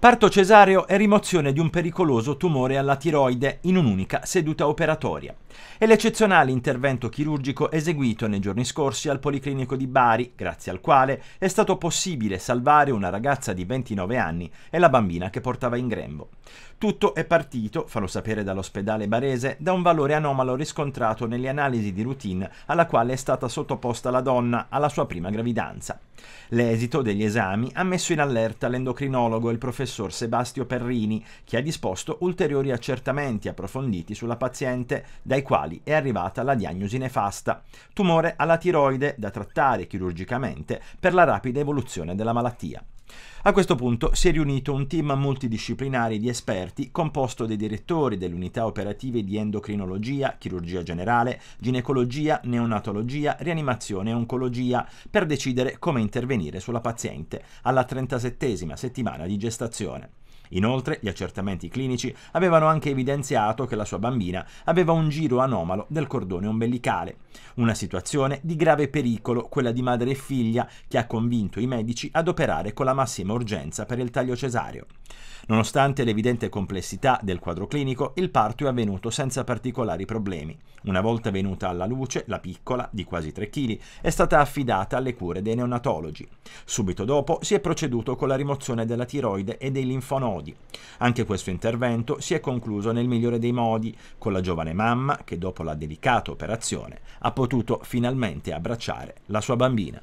Parto cesareo e rimozione di un pericoloso tumore alla tiroide in un'unica seduta operatoria e l'eccezionale intervento chirurgico eseguito nei giorni scorsi al Policlinico di Bari, grazie al quale è stato possibile salvare una ragazza di 29 anni e la bambina che portava in grembo. Tutto è partito, farò sapere dall'ospedale barese, da un valore anomalo riscontrato nelle analisi di routine alla quale è stata sottoposta la donna alla sua prima gravidanza. L'esito degli esami ha messo in allerta l'endocrinologo e il professor Sebastio Perrini, che ha disposto ulteriori accertamenti approfonditi sulla paziente dai ai quali è arrivata la diagnosi nefasta, tumore alla tiroide da trattare chirurgicamente per la rapida evoluzione della malattia. A questo punto si è riunito un team multidisciplinare di esperti composto dai direttori delle unità operative di endocrinologia, chirurgia generale, ginecologia, neonatologia, rianimazione e oncologia per decidere come intervenire sulla paziente alla 37 settimana di gestazione. Inoltre, gli accertamenti clinici avevano anche evidenziato che la sua bambina aveva un giro anomalo del cordone ombelicale, una situazione di grave pericolo, quella di madre e figlia, che ha convinto i medici ad operare con la massima urgenza per il taglio cesareo. Nonostante l'evidente complessità del quadro clinico, il parto è avvenuto senza particolari problemi. Una volta venuta alla luce, la piccola, di quasi 3 kg, è stata affidata alle cure dei neonatologi. Subito dopo si è proceduto con la rimozione della tiroide e dei linfonodi. Anche questo intervento si è concluso nel migliore dei modi, con la giovane mamma che dopo la delicata operazione ha potuto finalmente abbracciare la sua bambina.